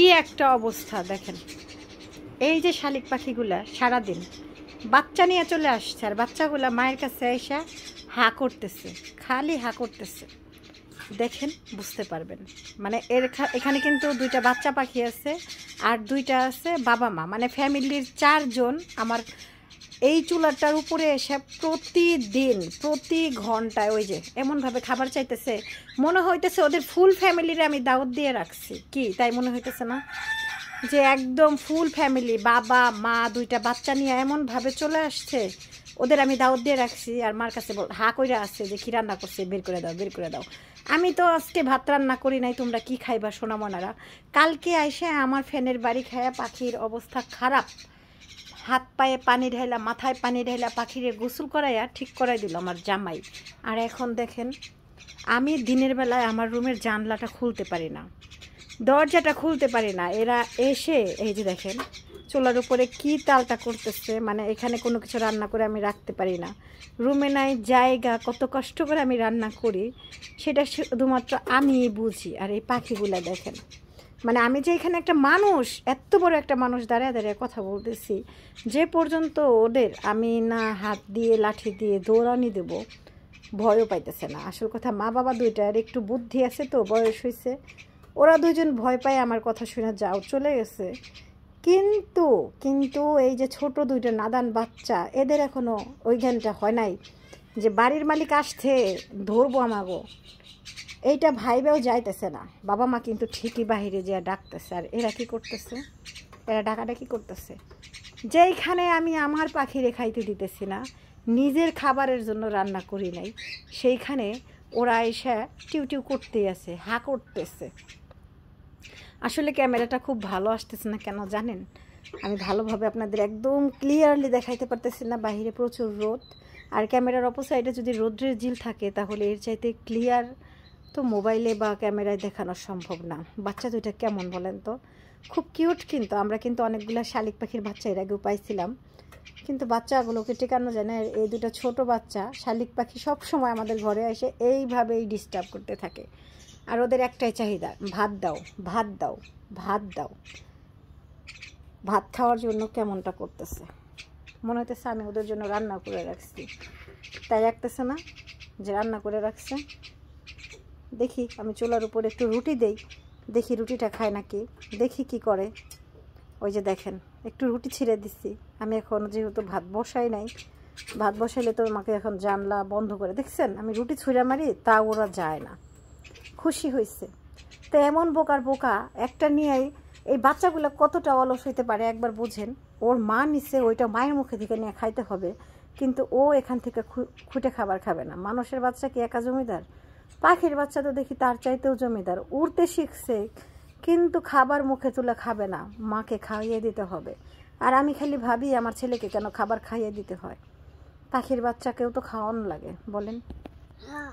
কি একটা অবস্থা দেখেন এই যে শালিক পাখিগুলা সারাদিন বাচ্চা নিয়ে চলে আসছে আর বাচ্চাগুলা মায়ের কাছে এসে হা করতেছে খালি হা করতেছে দেখেন বুঝতে পারবেন মানে এর এখানে কিন্তু দুইটা বাচ্চা পাখি আছে আর দুইটা আছে বাবা মা মানে ফ্যামিলির চারজন আমার এই চুলাটার উপরে এসে প্রতিদিন প্রতি ঘন্টায় ওই যে এমনভাবে খাবার চাইতেছে মনে হইতেছে ওদের ফুল ফ্যামিলির আমি দাওয়াত দিয়ে রাখছি কি তাই মনে হইতেছে না যে একদম ফুল ফ্যামিলি বাবা মা দুইটা বাচ্চা নিয়ে এমনভাবে চলে আসছে ওদের আমি দাওয়াত দিয়ে রাখছি আর মার কাছে বল হা কইরা আসছে যে কী রান্না করছে বের করে দাও বের করে দাও আমি তো আজকে ভাত রান্না করি নাই তোমরা কি খাইবা সোনামনারা কালকে আইসে আমার ফ্যানের বাড়ি খায়া পাখির অবস্থা খারাপ হাত পায়ে পানি ঢাইলা মাথায় পানি ঢাইলা পাখিরে গোসল করাইয়া ঠিক করাই দিল আমার জামাই আর এখন দেখেন আমি দিনের বেলায় আমার রুমের জানলাটা খুলতে পারি না দরজাটা খুলতে পারি না এরা এসে এই যে দেখেন চুলার উপরে কি তালটা করতেছে মানে এখানে কোনো কিছু রান্না করে আমি রাখতে পারি না রুমে নাই জায়গা কত কষ্ট করে আমি রান্না করি সেটা শুধুমাত্র আমি বুঝি আর এই পাখিগুলা দেখেন মানে আমি যে এখানে একটা মানুষ এত বড় একটা মানুষ দাঁড়ায় দাঁড়িয়ে কথা বলতেছি যে পর্যন্ত ওদের আমি না হাত দিয়ে লাঠি দিয়ে দৌড়ানি দেব ভয়ও পাইতেছে না আসল কথা মা বাবা দুইটার একটু বুদ্ধি আছে তো বয়স হয়েছে ওরা দুজন ভয় পায় আমার কথা শুনে যাও চলে গেছে কিন্তু কিন্তু এই যে ছোট দুইটা নাদান বাচ্চা এদের এখনও ওই জ্ঞানটা হয় নাই যে বাড়ির মালিক আসছে ধরবো আমাগো এইটা ভাইবেও যাইতেছে না বাবা মা কিন্তু ঠিকই বাহিরে যেয়ে ডাকতেছে আর এরা কি করতেছে এরা ডাকাডাকি করতেছে যেইখানে আমি আমার পাখি রেখাইতে দিতেছি না নিজের খাবারের জন্য রান্না করি নাই সেইখানে ওরা এসে টিউটিউ করতেই আছে হা করতেছে আসলে ক্যামেরাটা খুব ভালো আসতেছে না কেন জানেন আমি ভালোভাবে আপনাদের একদম ক্লিয়ারলি দেখাইতে পারতেছি না বাহিরে প্রচুর রোদ আর ক্যামেরার অপোসাইডে যদি রোদ্রের জিল থাকে তাহলে এর চাইতে ক্লিয়ার তো মোবাইলে বা ক্যামেরায় দেখানো সম্ভব না বাচ্চা দুইটা কেমন বলেন তো খুব কিউট কিন্তু আমরা কিন্তু অনেকগুলো শালিক পাখির বাচ্চা এর আগেও পাইছিলাম কিন্তু বাচ্চাগুলোকে টেকানো যায় না এই দুটো ছোট বাচ্চা শালিক পাখি সব সময় আমাদের ঘরে এসে এইভাবেই ডিস্টার্ব করতে থাকে আর ওদের একটাই চাহিদা ভাত দাও ভাত দাও ভাত দাও ভাত খাওয়ার জন্য কেমনটা করতেছে মনে হইতেছে আমি ওদের জন্য রান্না করে রাখছি তাই রাখতেছে না যে রান্না করে রাখছে দেখি আমি চুলার উপর একটু রুটি দেই দেখি রুটিটা খায় নাকি দেখি কি করে ওই যে দেখেন একটু রুটি ছিঁড়ে দিচ্ছি আমি এখন যেহেতু ভাত বসাই নাই ভাত বসাইলে তো আমাকে এখন জানলা বন্ধ করে দেখছেন আমি রুটি ছুঁড়ে মারি তা ওরা যায় না খুশি হয়েছে তো এমন বোকার বোকা একটা নিয়েই এই বাচ্চাগুলো কতটা অলস হইতে পারে একবার বোঝেন ওর মা নিছে ওইটা মায়ের মুখে থেকে নিয়ে খাইতে হবে কিন্তু ও এখান থেকে খুঁটে খাবার খাবে না মানুষের বাচ্চা কি একা জমিদার পাখির বাচ্চা তো দেখি তার চাইতেও জমিদার উড়তে শিখছে কিন্তু খাবার মুখে তুলে খাবে না মাকে খাইয়ে দিতে হবে আর আমি খালি ভাবি আমার ছেলেকে কেন খাবার খাইয়ে দিতে হয় পাখির বাচ্চাকেও তো খাওয়ানো লাগে বলেন হ্যাঁ।